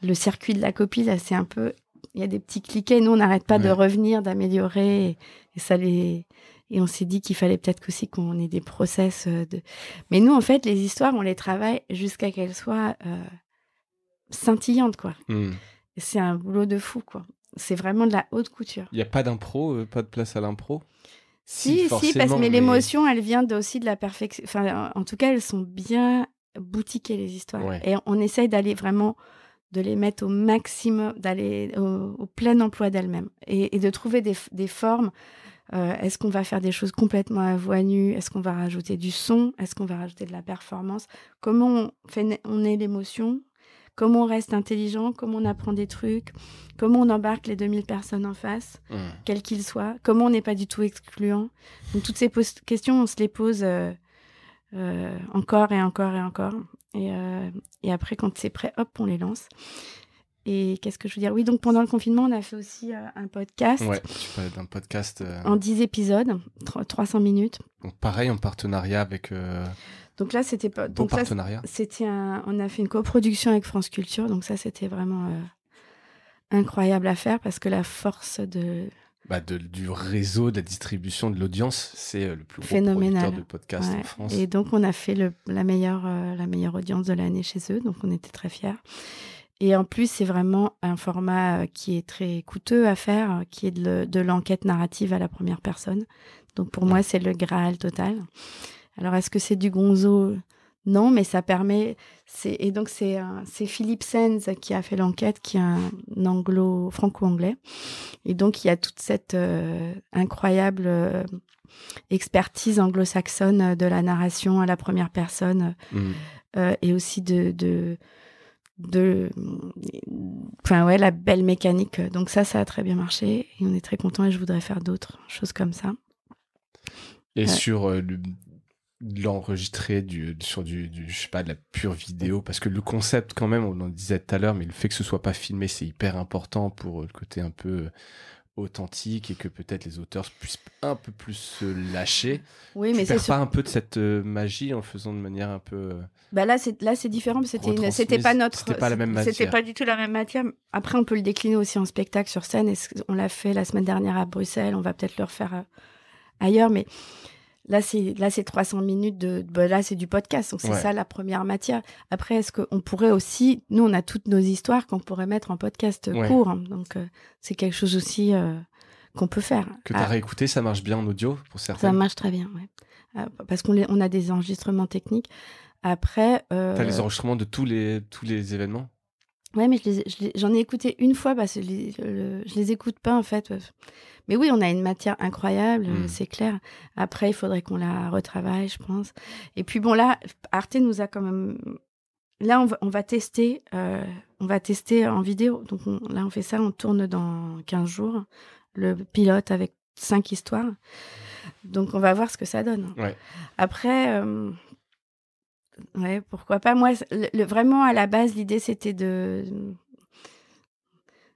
le circuit de la copie, là, c'est un peu... Il y a des petits cliquets, nous, on n'arrête pas de revenir, d'améliorer, et, ça Et on s'est dit qu'il fallait peut-être aussi qu'on ait des process euh, de... Mais nous, en fait, les histoires, on les travaille jusqu'à qu'elles soient... Euh, scintillante, quoi. Hmm. C'est un boulot de fou, quoi. C'est vraiment de la haute couture. Il n'y a pas d'impro, euh, pas de place à l'impro Si, si, parce que mais... l'émotion, elle vient aussi de la perfection. en tout cas, elles sont bien boutiquées, les histoires. Et on essaye d'aller vraiment de les mettre au maximum, d'aller au, plein emploi d'elles-mêmes et, de trouver des, formes. Euh, est-ce qu'on va faire des choses complètement à voix nue Est-ce qu'on va rajouter du son Est-ce qu'on va rajouter de la performance Comment on, fait, on est l'émotion comment on reste intelligent, comment on apprend des trucs, comment on embarque les 2000 personnes en face, mm. quels qu'ils soient, comment on n'est pas du tout excluant. toutes ces questions, on se les pose euh, euh, encore et encore et encore. Euh, et, après, quand c'est prêt, hop, on les lance. Et qu'est-ce que je veux dire Oui, donc pendant le confinement, on a fait aussi un podcast. Ouais, d'un podcast. En 10 épisodes, 300 minutes. pareil, en partenariat avec. Donc là, c'était pas. On a fait une coproduction avec France Culture, donc ça, c'était vraiment euh, incroyable à faire parce que la force bah, de. du réseau de la distribution de l'audience, c'est euh, le plus Phénoménal. de podcast en France. Et donc on a fait la meilleure euh, la meilleure audience de l'année chez eux, donc on était très fiers. Et en plus, c'est vraiment un format qui est très coûteux à faire, qui est de, l'enquête narrative à la première personne. Donc pour moi, c'est le Graal total. Alors, est-ce que c'est du gonzo Non, mais ça permet. Et donc, c'est euh, Philippe Sens qui a fait l'enquête, qui est un anglo, franco-anglais. Et donc, il y a toute cette euh, incroyable euh, expertise anglo-saxonne de la narration à la première personne mmh. et aussi de, de enfin ouais la belle mécanique donc ça ça a très bien marché et on est très content et je voudrais faire d'autres choses comme ça et sur de l'enregistrer sur du, je sais pas, de la pure vidéo, parce que le concept quand même, on en disait tout à l'heure, mais le fait que ce soit pas filmé, c'est hyper important pour euh, le côté un peu euh, authentique et que peut-être les auteurs puissent un peu plus se lâcher. Oui, mais c'est pas un peu de cette euh, magie en faisant de manière un peu. Bah là, c'est là, c'est différent. C'était c'était pas notre. C'était pas la même matière. C'était pas du tout la même matière. Après, on peut le décliner aussi en spectacle sur scène. on l'a fait la semaine dernière à Bruxelles. On va peut-être le refaire ailleurs, mais Là, c'est 300 minutes de. Bah, là, c'est du podcast. Donc, c'est ça la première matière. Après, est-ce qu'on pourrait aussi. Nous, on a toutes nos histoires qu'on pourrait mettre en podcast court. Hein. donc, euh, c'est quelque chose aussi euh, qu'on peut faire. Que tu as ah. ça marche bien en audio pour certains. Ça marche très bien, ah, parce qu'on on a des enregistrements techniques. Après. Euh, les enregistrements de tous les, tous les événements Ouais, mais j'en ai écouté une fois parce que les, je les écoute pas en fait. Mais oui, on a une matière incroyable, mm. c'est clair. Après, il faudrait qu'on la retravaille, je pense. Et puis bon, là, Arte nous a quand même. Là, on va, on va tester, euh, on va tester en vidéo. Donc là, on fait ça, on tourne dans 15 jours le pilote avec cinq histoires. Donc on va voir ce que ça donne. Après. Euh, Ouais, pourquoi pas. Moi, vraiment, à la base, l'idée, c'était de.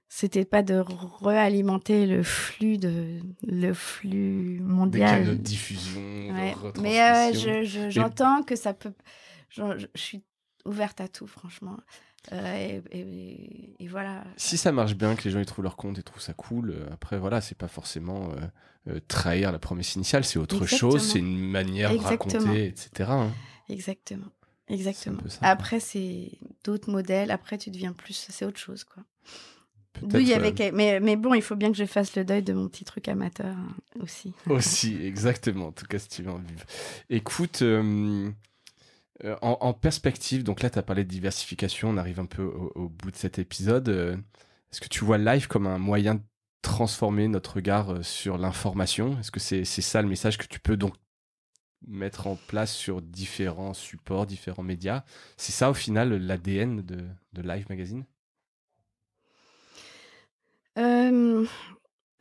C'était pas de réalimenter le flux de le flux mondial. Des de diffusion. Euh, mais j'entends que ça peut. je, suis ouverte à tout, franchement. Euh, et, voilà. Si ça marche bien, que les gens y trouvent leur compte et trouvent ça cool, euh, après voilà, c'est pas forcément trahir la promesse initiale, c'est autre chose, c'est une manière de raconter, etc. Hein. Exactement. Exactement. Après, c'est d'autres modèles. Après, tu deviens plus. C'est autre chose, quoi. il y avait... mais, mais bon, il faut bien que je fasse le deuil de mon petit truc amateur hein, aussi. aussi, exactement. En tout cas, si tu en vivre. Écoute, euh, en, perspective, donc là, tu as parlé de diversification. On arrive un peu au, bout de cet épisode. Euh, est-ce que tu vois live comme un moyen de transformer notre regard euh, sur l'information Est-ce que c'est ça le message que tu peux donc mettre en place sur différents supports, différents médias. C'est ça au final l'ADN de, de, Live Magazine euh,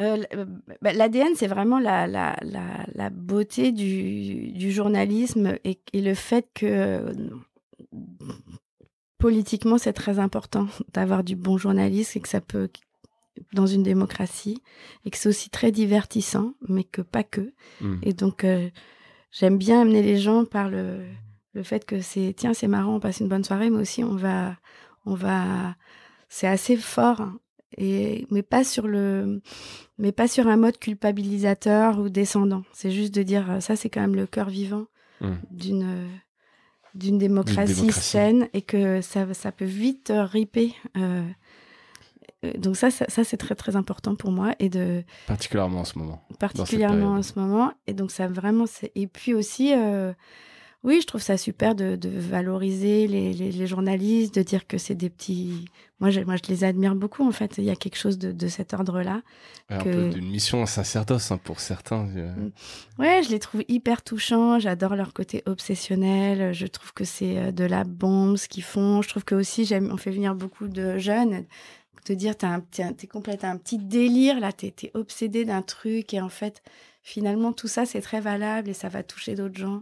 euh, euh, bah, L'ADN, c'est vraiment la, la, la, beauté du, du journalisme et, le fait que politiquement, c'est très important d'avoir du bon journaliste et que ça peut dans une démocratie et que c'est aussi très divertissant, mais que pas que. Mmh. Et donc, j'aime bien amener les gens par le, le fait que c'est tiens, c'est marrant, on passe une bonne soirée, mais aussi on va. On va c'est assez fort, et, mais, pas sur le, mais pas sur un mode culpabilisateur ou descendant. C'est juste de dire ça, c'est quand même le cœur vivant hmm. d'une d'une démocratie, saine et que ça, ça peut vite riper. Euh, euh, donc ça, ça, c'est très très important pour moi et de particulièrement en ce moment. Particulièrement en ce moment et donc ça vraiment et puis aussi euh, oui je trouve ça super de, valoriser les, journalistes, de dire que c'est des petits moi je, moi je les admire beaucoup en fait il y a quelque chose de, cet ordre là. Un peu d'une mission à sacerdoce hein, pour certains. Mm. Ouais je les trouve hyper touchants, j'adore leur côté obsessionnel, je trouve que c'est euh, de la bombe ce qu'ils font, je trouve que aussi on fait venir beaucoup de jeunes te dire, t'es, un, t'es, un petit délire, là, t'es, es obsédé d'un truc, et en fait, finalement, tout ça, c'est très valable et ça va toucher d'autres gens.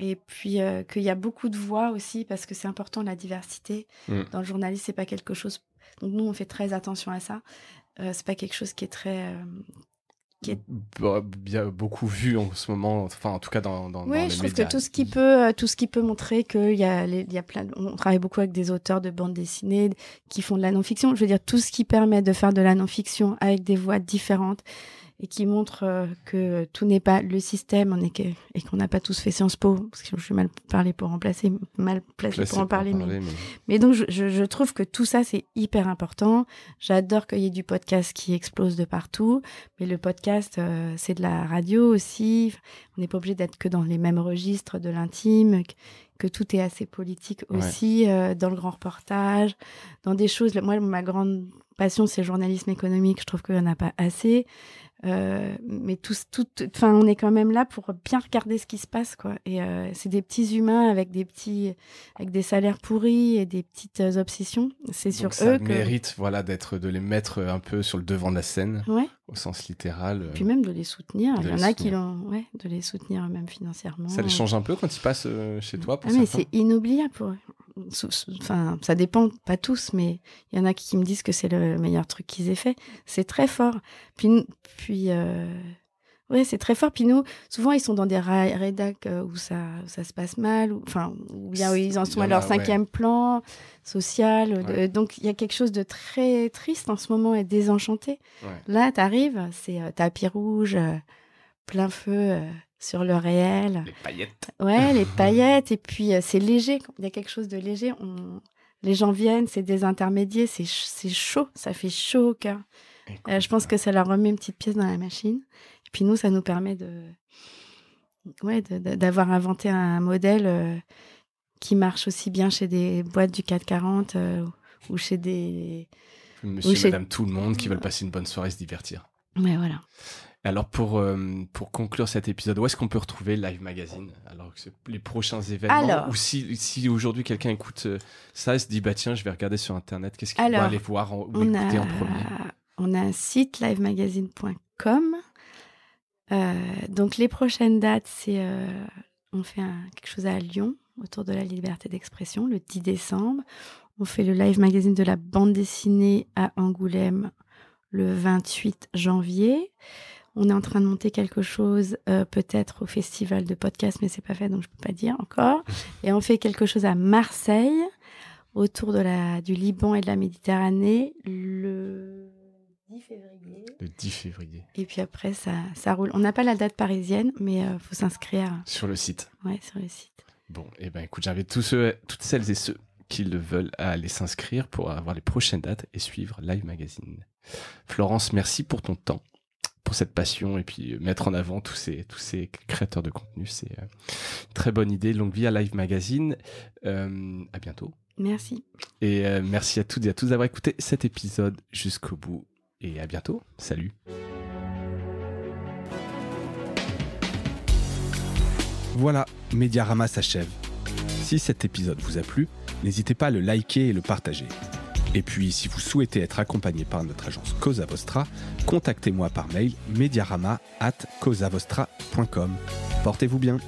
Et puis, euh, qu'il y a beaucoup de voix aussi, parce que c'est important, la diversité. Mm. Dans le journalisme, c'est pas quelque chose. Donc, nous, on fait très attention à ça. Euh, c'est pas quelque chose qui est très, euh, qui est bien beaucoup vu en ce moment, enfin en tout cas dans, dans, oui, les je trouve que tout ce qui peut, euh, tout ce qui peut montrer qu'il a, il y a plein, on travaille beaucoup avec des auteurs de bandes dessinées qui font de la non-fiction. Je veux dire tout ce qui permet de faire de la non-fiction avec des voix différentes, et qui montre euh, que tout n'est pas le système et qu'on n'a pas tous fait Sciences Po, parce que je suis mal parlé pour remplacer, mal placé pour en parler. mais... Mais... donc, je, trouve que tout ça, c'est hyper important. J'adore qu'il y ait du podcast qui explose de partout, mais le podcast, euh, c'est de la radio aussi. On n'est pas obligé d'être que dans les mêmes registres de l'intime, que tout est assez politique aussi, euh, dans le grand reportage, dans des choses. Moi, ma grande passion, c'est le journalisme économique. Je trouve qu'il n'y en a pas assez. Euh, mais tout, enfin, on est quand même là pour bien regarder ce qui se passe, quoi. Et euh, c'est des petits humains avec des petits, avec des salaires pourris et des petites euh, obsessions. C'est sur ça eux que mérite, voilà, d'être, de les mettre un peu sur le devant de la scène, au sens littéral. Puis même de les soutenir. Il y en a qui l'ont, ouais, de les soutenir même financièrement. Ça les change un peu quand ils passent chez toi. Pour ah, mais c'est inoubliable pour eux enfin, ça dépend, pas tous, mais il y en a qui me disent que c'est le meilleur truc qu'ils aient fait. C'est très fort. Puis, puis euh, c'est très fort. Puis nous, souvent, ils sont dans des rédacs euh, où ça, ça se passe mal, ou enfin, où, ils en sont à leur cinquième plan social. Euh, donc, il y a quelque chose de très triste en ce moment et désenchanté. Là, tu arrives, c'est tapis rouge, plein feu sur le réel. Les paillettes. Ouais, les paillettes. Et puis, euh, c'est léger. Il y a quelque chose de léger. On... Les gens viennent, c'est des intermédiaires c'est chaud. Ça fait chaud euh, je pense que ça leur remet une petite pièce dans la machine. Et puis, nous, ça nous permet de. Ouais, d'avoir inventé un modèle euh, qui marche aussi bien chez des boîtes du 440 ou chez des. Monsieur, ou chez... madame, tout le monde qui veulent passer une bonne soirée et se divertir. Ouais, voilà. Alors euh, pour, conclure cet épisode, où est-ce qu'on peut retrouver Live Magazine Alors les prochains événements, ou si, aujourd'hui quelqu'un écoute euh, ça et se dit, bah tiens, je vais regarder sur Internet, qu'est-ce qu'il va aller voir ou écouter en premier On a un site livemagazine.com. Euh, donc les prochaines dates, c'est on fait quelque chose à Lyon autour de la liberté d'expression le 10 décembre. On fait le live magazine de la bande dessinée à Angoulême le 28 janvier. On est en train de monter quelque chose, euh, peut-être au festival de podcast, mais c'est pas fait, donc je peux pas dire encore. Et on fait quelque chose à Marseille, autour de la, du Liban et de la Méditerranée, le 10 février. Le 10 février. Et puis après, ça, roule. On n'a pas la date parisienne, mais il euh, faut s'inscrire. Sur le site. Ouais, sur le site. Bon, et eh ben écoute, j'invite tous ceux, toutes celles et ceux qui le veulent aller s'inscrire pour avoir les prochaines dates et suivre Live Magazine. Florence, merci pour ton temps pour cette passion et puis euh, mettre en avant tous ces, tous ces créateurs de contenu. C'est euh, une très bonne idée. Longue vie à Live Magazine. Euh, à bientôt. Merci. Et merci à toutes et à tous d'avoir écouté cet épisode jusqu'au bout. Et à bientôt. Salut. Voilà, Mediarama s'achève. Si cet épisode vous a plu, n'hésitez pas à le liker et le partager. Et puis, si vous souhaitez être accompagné par notre agence Cosa Vostra, contactez-moi par mail mediarama at Portez-vous bien.